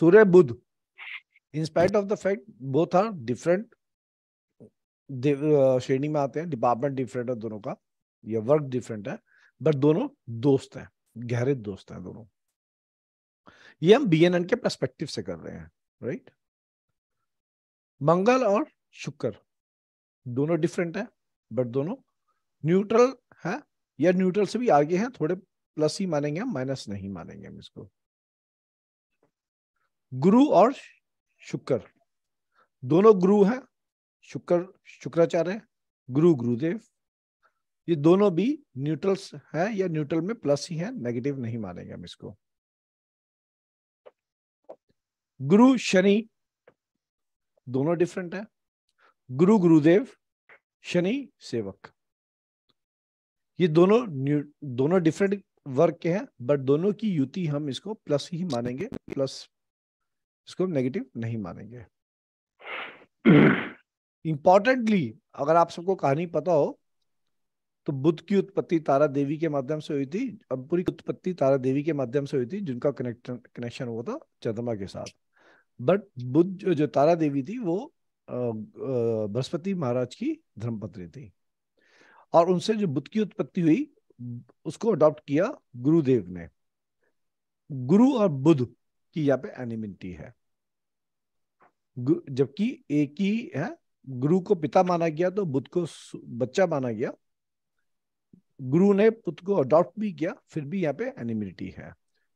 Surya Budh, in spite of the fact both are श्रेणी में आते हैं डिपार्टमेंट डिफरेंट है दोनों का ये वर्क डिफरेंट है बट दोनों दोस्त हैं गहरे दोस्त हैं दोनों ये हम बीएनएन के परस्पेक्टिव से कर रहे हैं राइट मंगल और शुक्र दोनों डिफरेंट है बट दोनों न्यूट्रल है या न्यूट्रल से भी आगे हैं थोड़े प्लस ही मानेंगे माइनस नहीं मानेंगे हम इसको गुरु और शुक्र दोनों गुरु हैं शुक्र शुक्राचार्य गुरु गुरुदेव ये दोनों भी न्यूट्रल्स हैं या न्यूट्रल में प्लस ही है नेगेटिव नहीं मानेंगे हम इसको गुरु शनि दोनों डिफरेंट है गुरु गुरुदेव शनि सेवक ये दोनों दोनों डिफरेंट वर्ग के हैं बट दोनों की युति हम इसको प्लस ही मानेंगे प्लस इसको हम नेगेटिव नहीं मानेंगे इंपॉर्टेंटली अगर आप सबको कहानी पता हो तो बुद्ध की उत्पत्ति तारा देवी के माध्यम से हुई थी अब पूरी उत्पत्ति तारा देवी के माध्यम से हुई थी जिनका कनेक्शन कनेक्शन हुआ था चंद्रमा के साथ बट बुद्ध जो तारा देवी थी वो बृहस्पति महाराज की धर्मपत्नी थी और उनसे जो बुद्ध की उत्पत्ति हुई उसको अडॉप्ट किया गुरुदेव ने गुरु और बुद्ध कि यहाँ पे एनिमिटी है जबकि एक ही है गुरु को पिता माना गया तो बुद्ध को बच्चा माना गया गुरु ने बुद्ध को अडॉप्ट भी किया फिर भी यहाँ पे एनिमिटी है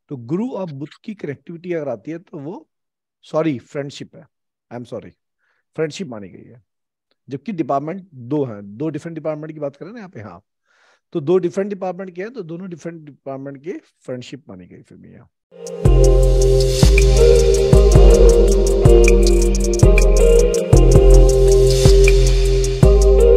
तो गुरु और बुद्ध की कनेक्टिविटी अगर आती है तो वो सॉरी फ्रेंडशिप है आई एम सॉरी फ्रेंडशिप मानी गई है जबकि डिपार्टमेंट दो है दो डिफरेंट डिपार्टमेंट की बात करें ना यहाँ पे हाँ तो दो डिफरेंट डिपार्टमेंट के हैं तो दोनों डिफरेंट डिपार्टमेंट के फ्रेंडशिप मानी गई फिल्म यह